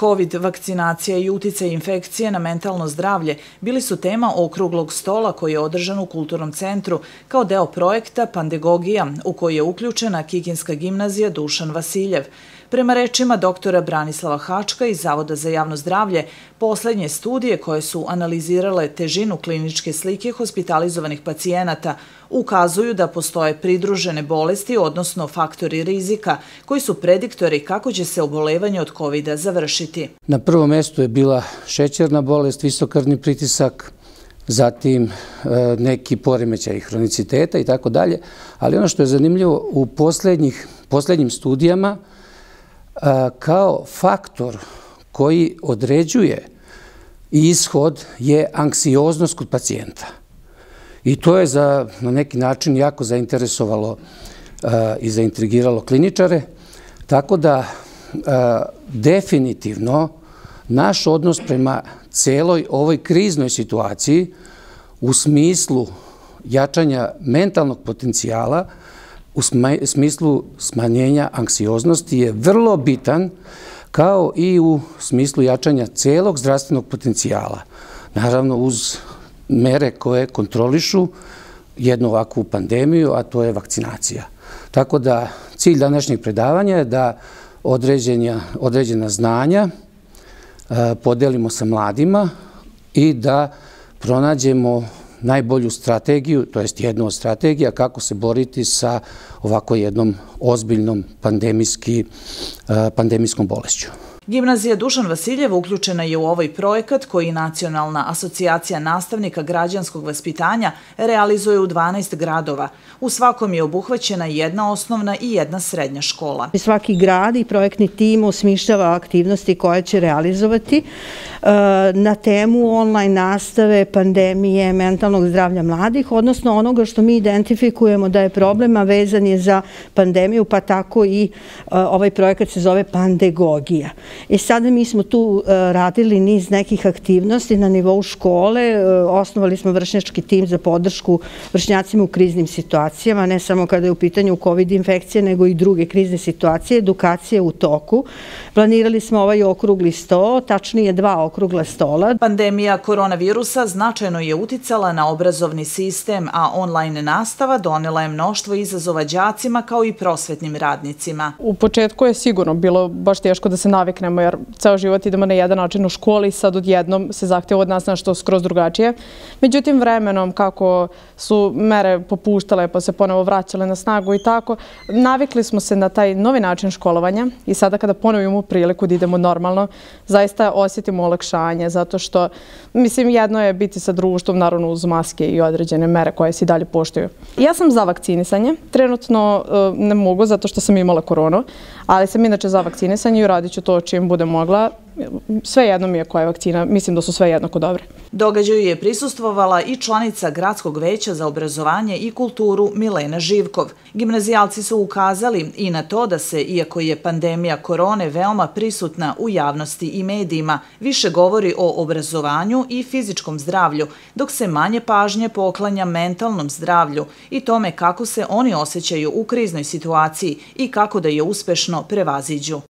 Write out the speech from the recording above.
COVID, vakcinacija i utjecaj infekcije na mentalno zdravlje bili su tema okruglog stola koji je održan u Kulturnom centru kao deo projekta Pandegogija u koji je uključena Kikinska gimnazija Dušan Vasiljev. Prema rečima doktora Branislava Hačka iz Zavoda za javno zdravlje, poslednje studije koje su analizirale težinu kliničke slike hospitalizovanih pacijenata ukazuju da postoje pridružene bolesti, odnosno faktori rizika, koji su prediktori kako će se obolevanje od COVID-a završiti. Na prvom mestu je bila šećerna bolest, visokrvni pritisak, zatim e, neki poremećaj hroniciteta i tako dalje, ali ono što je zanimljivo u poslednjim studijama kao faktor koji određuje ishod je anksioznost kod pacijenta. I to je za, na neki način jako zainteresovalo i zaintrigiralo kliničare, tako da definitivno naš odnos prema celoj ovoj kriznoj situaciji u smislu jačanja mentalnog potencijala u smislu smanjenja anksioznosti je vrlo bitan kao i u smislu jačanja celog zdravstvenog potencijala. Naravno uz mere koje kontrolišu jednu ovakvu pandemiju, a to je vakcinacija. Tako da cilj današnjeg predavanja je da određena znanja e, podelimo sa mladima i da pronađemo najbolju strategiju, to jest jednu od strategija, kako se boriti sa ovako jednom ozbiljnom eh, pandemijskom bolešću. Gimnazija Dušan Vasiljeva uključena je u ovaj projekat koji Nacionalna asocijacija nastavnika građanskog vaspitanja realizuje u 12 gradova. U svakom je obuhvaćena jedna osnovna i jedna srednja škola. Svaki grad i projektni tim osmišljava aktivnosti koje će realizovati e, na temu online nastave, pandemije, mentalnog zdravlja mladih, odnosno onoga što mi identifikujemo da je problema vezan je za pandemiju, pa tako i e, ovaj projekat se zove pandegogija. I sada mi smo tu e, radili niz nekih aktivnosti na nivou škole, e, osnovali smo vršnjački tim za podršku vršnjacima u kriznim situacijama, ne samo kada je u pitanju COVID infekcije, nego i druge krizne situacije, edukacije u toku. Planirali smo ovaj okrugli sto, tačnije dva okrugla stola. Pandemija koronavirusa značajno je uticala na obrazovni sistem, a online nastava donela je mnoštvo izazova džacima kao i prosvetnim radnicima. U početku je sigurno bilo baš teško da se navikne naviknemo, jer ceo život idemo na jedan način u školi sad odjednom se zahtjeva od nas nešto skroz drugačije. Međutim, vremenom kako su mere popuštale pa se ponovo vraćale na snagu i tako, navikli smo se na taj novi način školovanja i sada kada ponovimo priliku da idemo normalno, zaista osjetimo olakšanje zato što, mislim, jedno je biti sa društvom, naravno uz maske i određene mere koje se i dalje poštuju. Ja sam za vakcinisanje, trenutno e, ne mogu zato što sam imala koronu, ali sam inače za vakcinisanje i uradit ću to čim bude mogla. Sve jedno mi je koja je vakcina, mislim da su sve jednako dobre. Događaju je prisustvovala i članica Gradskog veća za obrazovanje i kulturu Milena Živkov. Gimnazijalci su ukazali i na to da se, iako je pandemija korone veoma prisutna u javnosti i medijima, više govori o obrazovanju i fizičkom zdravlju, dok se manje pažnje poklanja mentalnom zdravlju i tome kako se oni osjećaju u kriznoj situaciji i kako da je uspešno prevaziđu.